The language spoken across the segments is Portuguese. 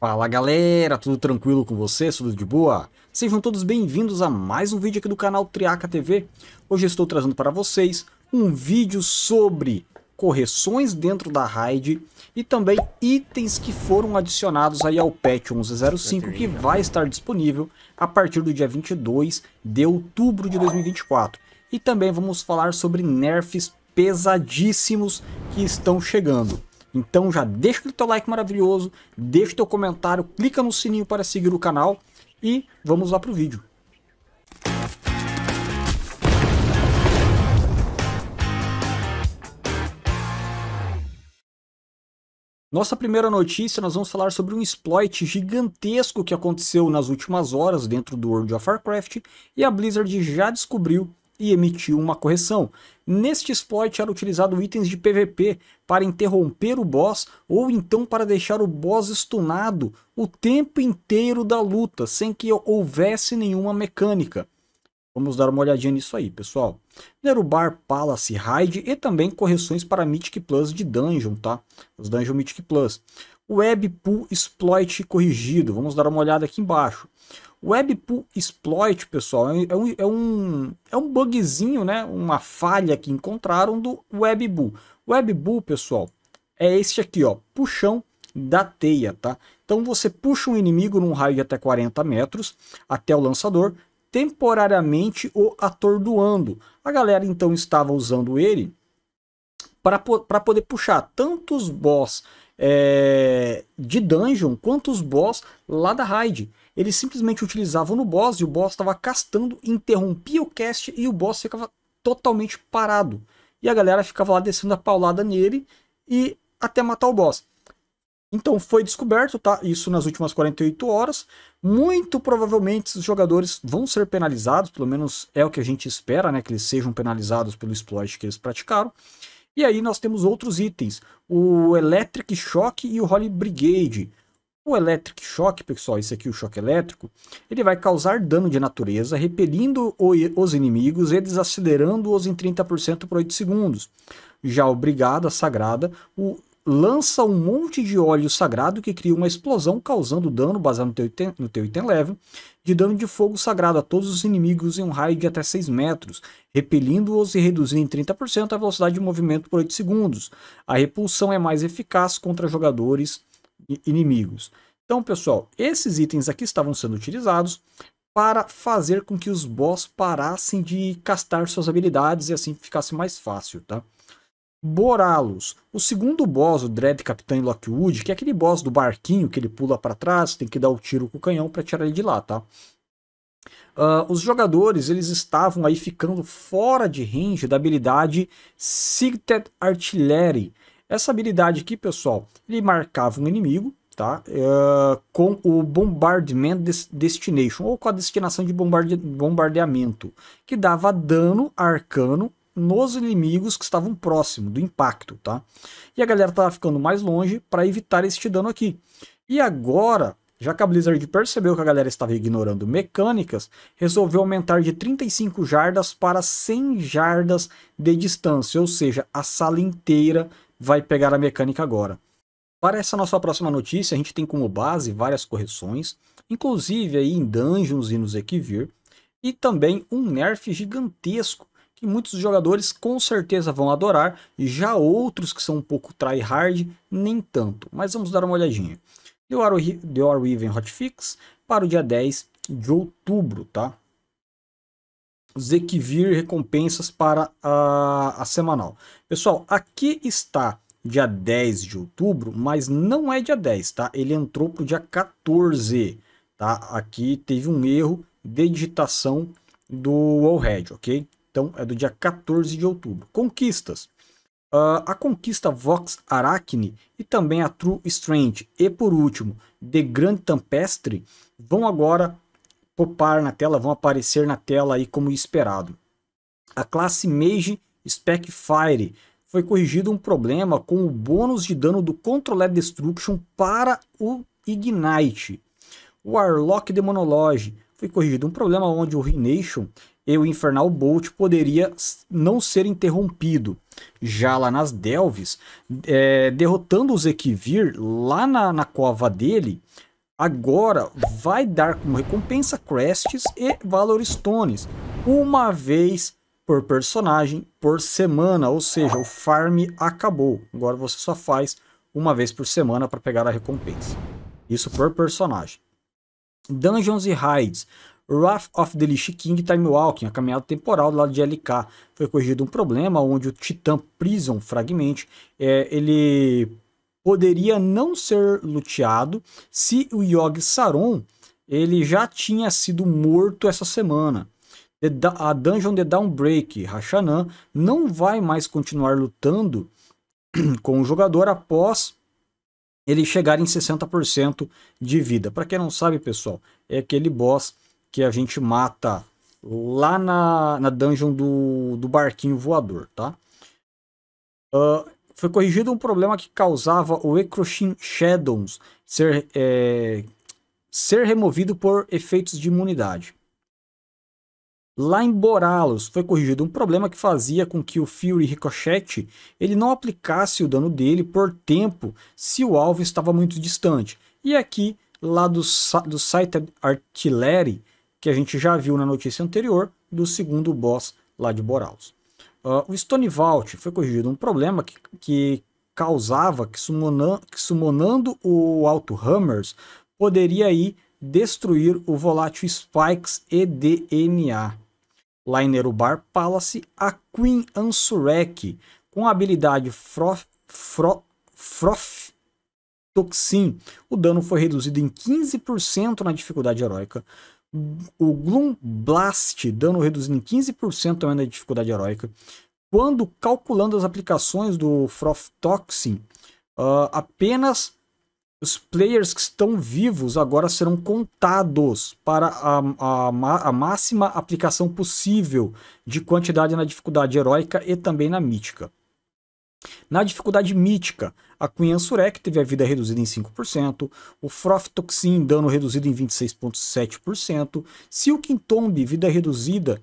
Fala galera, tudo tranquilo com vocês? Tudo de boa? Sejam todos bem-vindos a mais um vídeo aqui do canal Triaca TV. Hoje estou trazendo para vocês um vídeo sobre correções dentro da RAID e também itens que foram adicionados aí ao patch 1105 que vai estar disponível a partir do dia 22 de outubro de 2024. E também vamos falar sobre nerfs pesadíssimos que estão chegando. Então já deixa o teu like maravilhoso, deixa o teu comentário, clica no sininho para seguir o canal e vamos lá para o vídeo. Nossa primeira notícia, nós vamos falar sobre um exploit gigantesco que aconteceu nas últimas horas dentro do World of Warcraft e a Blizzard já descobriu e emitiu uma correção. Neste exploit era utilizado itens de PVP para interromper o boss ou então para deixar o boss stunado o tempo inteiro da luta, sem que houvesse nenhuma mecânica. Vamos dar uma olhadinha nisso aí, pessoal. Nerubar Palace Raid e também correções para Mythic Plus de Dungeon, tá? Os Dungeon Mythic Plus. Web Pool Exploit corrigido, vamos dar uma olhada aqui embaixo. WebPool Exploit, pessoal, é, é um, é um, é um bugzinho, né? uma falha que encontraram do WebBool. WebBool, pessoal, é este aqui, ó, puxão da teia, tá? Então você puxa um inimigo num raio de até 40 metros até o lançador, temporariamente o atordoando. A galera então estava usando ele para poder puxar tanto os boss é, de dungeon quanto os boss lá da raid eles simplesmente utilizavam no boss e o boss estava castando, interrompia o cast e o boss ficava totalmente parado. E a galera ficava lá descendo a paulada nele e até matar o boss. Então foi descoberto, tá? Isso nas últimas 48 horas. Muito provavelmente os jogadores vão ser penalizados, pelo menos é o que a gente espera, né? Que eles sejam penalizados pelo exploit que eles praticaram. E aí nós temos outros itens: o Electric Shock e o Holy Brigade. O electric shock, pessoal, esse aqui, o choque elétrico, ele vai causar dano de natureza, repelindo os inimigos e desacelerando-os em 30% por 8 segundos. Já o Brigada Sagrada o, lança um monte de óleo sagrado que cria uma explosão, causando dano baseado no teu, item, no teu item level, de dano de fogo sagrado a todos os inimigos em um raio de até 6 metros, repelindo-os e reduzindo em 30% a velocidade de movimento por 8 segundos. A repulsão é mais eficaz contra jogadores inimigos. Então, pessoal, esses itens aqui estavam sendo utilizados para fazer com que os boss parassem de castar suas habilidades e assim ficasse mais fácil, tá? Boralos. O segundo boss, o Dread Capitão Lockwood, que é aquele boss do barquinho que ele pula para trás, tem que dar o um tiro com o canhão para tirar ele de lá, tá? Uh, os jogadores eles estavam aí ficando fora de range da habilidade Sigted Artillery, essa habilidade aqui, pessoal, ele marcava um inimigo, tá? Uh, com o Bombardment Destination, ou com a destinação de bombarde bombardeamento, que dava dano arcano nos inimigos que estavam próximo do impacto, tá? E a galera estava ficando mais longe para evitar este dano aqui. E agora, já que a Blizzard percebeu que a galera estava ignorando mecânicas, resolveu aumentar de 35 jardas para 100 jardas de distância, ou seja, a sala inteira vai pegar a mecânica agora. Para essa nossa próxima notícia, a gente tem como base várias correções, inclusive aí em Dungeons e no Equivir, e também um nerf gigantesco que muitos jogadores com certeza vão adorar, já outros que são um pouco tryhard, nem tanto. Mas vamos dar uma olhadinha. The Warriven Hotfix para o dia 10 de outubro, tá? Zequivir recompensas para a, a semanal. Pessoal, aqui está dia 10 de outubro, mas não é dia 10, tá? Ele entrou para o dia 14, tá? Aqui teve um erro de digitação do Wallhead, ok? Então é do dia 14 de outubro. Conquistas. Uh, a conquista Vox Arachne e também a True Strange. E por último, The Grand Tempestre vão agora popar na tela, vão aparecer na tela aí como esperado. A classe Mage Spec Fire foi corrigido um problema com o bônus de dano do Controller Destruction para o Ignite. O Warlock Demonology foi corrigido um problema onde o Renation e o Infernal Bolt poderia não ser interrompido. Já lá nas Delves, é, derrotando os Equivir, lá na, na cova dele, agora vai dar como recompensa crests e valor stones, uma vez por personagem por semana, ou seja, o farm acabou. Agora você só faz uma vez por semana para pegar a recompensa. Isso por personagem. Dungeons e Raids. Wrath of the Lich King Time Walking, a caminhada temporal do lado de LK. Foi corrigido um problema onde o Titã Prison Fragment, é, ele poderia não ser luteado se o Yogi Saron ele já tinha sido morto essa semana. A Dungeon de Downbreak, Hashanan, não vai mais continuar lutando com o jogador após ele chegar em 60% de vida. Para quem não sabe, pessoal, é aquele boss que a gente mata lá na, na dungeon do, do barquinho voador, tá? Uh, foi corrigido um problema que causava o Ecrochin Shadows ser, é, ser removido por efeitos de imunidade. Lá em Boralos foi corrigido um problema que fazia com que o Fury Ricochet ele não aplicasse o dano dele por tempo se o alvo estava muito distante. E aqui, lá do, do site Artillery, que a gente já viu na notícia anterior, do segundo boss lá de Boralos. Uh, o Vault foi corrigido um problema que, que causava que, sumona, que sumonando o Alto Hammers poderia aí destruir o volátil Spikes e DNA. Lá em Palace, a Queen Ansurek, com a habilidade Froth, Toxin, o dano foi reduzido em 15% na dificuldade heróica, o Gloom Blast, dano reduzido em 15% também na dificuldade heróica. Quando calculando as aplicações do Froth Toxin, uh, apenas os players que estão vivos agora serão contados para a, a, a máxima aplicação possível de quantidade na dificuldade heróica e também na mítica. Na dificuldade mítica, a Queen Surek teve a vida reduzida em 5%, o Froftoxin Toxin, dano reduzido em 26,7%, Silken Tomb, vida reduzida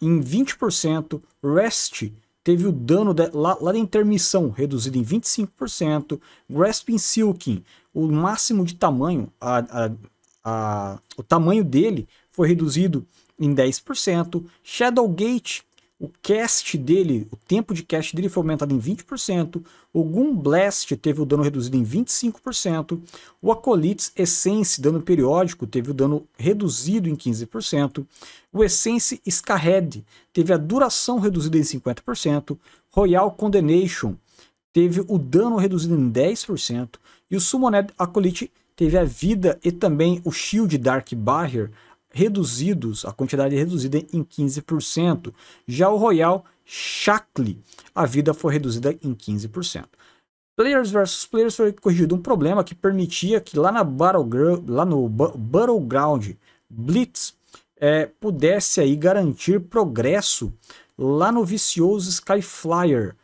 em 20%, Rest teve o dano de, lá, lá da intermissão reduzido em 25%, Grasping Silkin o máximo de tamanho, a, a, a, o tamanho dele foi reduzido em 10%, Shadowgate o cast dele, o tempo de cast dele foi aumentado em 20%, o Goon Blast teve o dano reduzido em 25%, o acolytes Essence dano periódico teve o dano reduzido em 15%, o Essence scarhead teve a duração reduzida em 50%, Royal Condemnation teve o dano reduzido em 10% e o Summoned Acolyte teve a vida e também o Shield Dark Barrier reduzidos, a quantidade é reduzida em 15%. Já o Royal Shackley, a vida foi reduzida em 15%. Players versus Players foi corrigido um problema que permitia que lá, na Battleground, lá no Battleground Blitz é, pudesse aí garantir progresso lá no vicioso Skyflyer,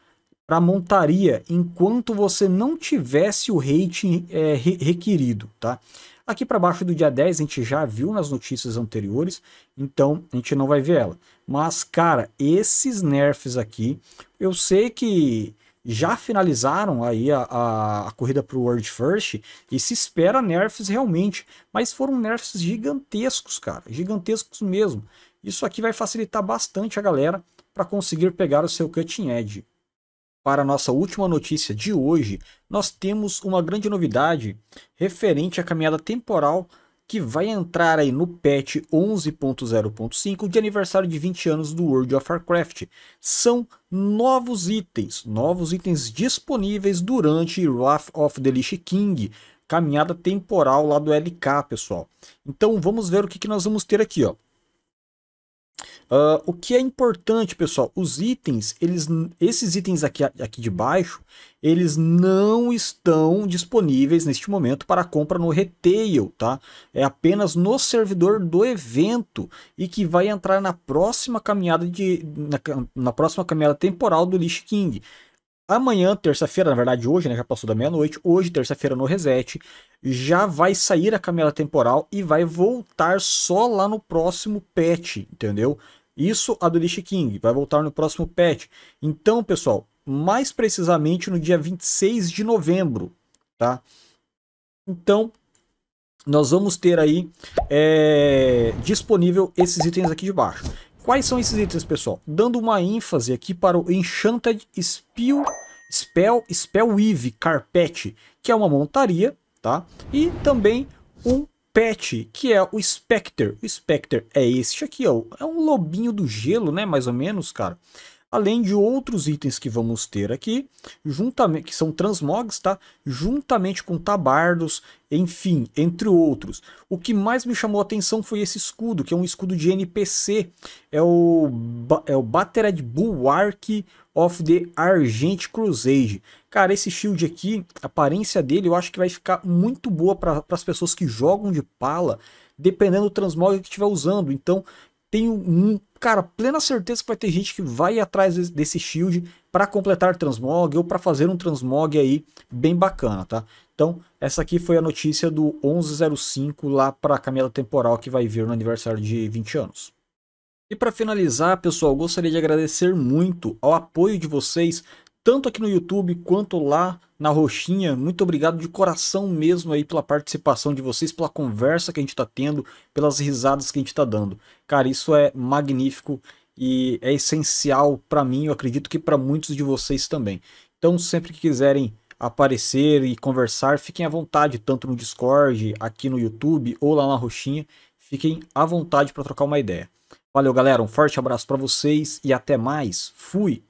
para montaria enquanto você não tivesse o rating é, requerido, tá? Aqui para baixo do dia 10 a gente já viu nas notícias anteriores, então a gente não vai ver ela. Mas, cara, esses nerfs aqui, eu sei que já finalizaram aí a, a, a corrida para o World First e se espera nerfs realmente, mas foram nerfs gigantescos, cara, gigantescos mesmo. Isso aqui vai facilitar bastante a galera para conseguir pegar o seu cutting edge para nossa última notícia de hoje, nós temos uma grande novidade referente à caminhada temporal que vai entrar aí no patch 11.0.5 de aniversário de 20 anos do World of Warcraft. São novos itens, novos itens disponíveis durante Wrath of the Lich King, caminhada temporal lá do LK, pessoal. Então vamos ver o que, que nós vamos ter aqui, ó. Uh, o que é importante, pessoal, os itens, eles, esses itens aqui, aqui de baixo, eles não estão disponíveis neste momento para compra no retail, tá? É apenas no servidor do evento e que vai entrar na próxima caminhada de na, na próxima caminhada temporal do List King. Amanhã, terça-feira, na verdade hoje, né, já passou da meia-noite, hoje, terça-feira no Reset, já vai sair a camela temporal e vai voltar só lá no próximo patch, entendeu? Isso a do Lich King, vai voltar no próximo patch. Então, pessoal, mais precisamente no dia 26 de novembro, tá? Então, nós vamos ter aí é, disponível esses itens aqui de baixo. Quais são esses itens, pessoal? Dando uma ênfase aqui para o Enchanted Spill, Spell, Spell Weave Carpet, que é uma montaria, tá? E também um pet, que é o Spectre. O Spectre é este aqui, ó. É um lobinho do gelo, né? Mais ou menos, cara além de outros itens que vamos ter aqui, juntamente, que são transmogs, tá? juntamente com tabardos, enfim, entre outros. O que mais me chamou a atenção foi esse escudo, que é um escudo de NPC, é o, é o Battered Bulwark of the Argent Crusade. Cara, esse shield aqui, a aparência dele, eu acho que vai ficar muito boa para as pessoas que jogam de pala, dependendo do transmog que estiver usando. Então, tenho um, cara, plena certeza que vai ter gente que vai atrás desse shield para completar transmog ou para fazer um transmog aí bem bacana, tá? Então, essa aqui foi a notícia do 1105 lá para a caminhada temporal que vai vir no aniversário de 20 anos. E para finalizar, pessoal, gostaria de agradecer muito ao apoio de vocês tanto aqui no YouTube quanto lá na Roxinha. Muito obrigado de coração mesmo aí pela participação de vocês, pela conversa que a gente está tendo, pelas risadas que a gente está dando. Cara, isso é magnífico e é essencial para mim, eu acredito que para muitos de vocês também. Então, sempre que quiserem aparecer e conversar, fiquem à vontade, tanto no Discord, aqui no YouTube ou lá na Roxinha. Fiquem à vontade para trocar uma ideia. Valeu, galera. Um forte abraço para vocês e até mais. Fui!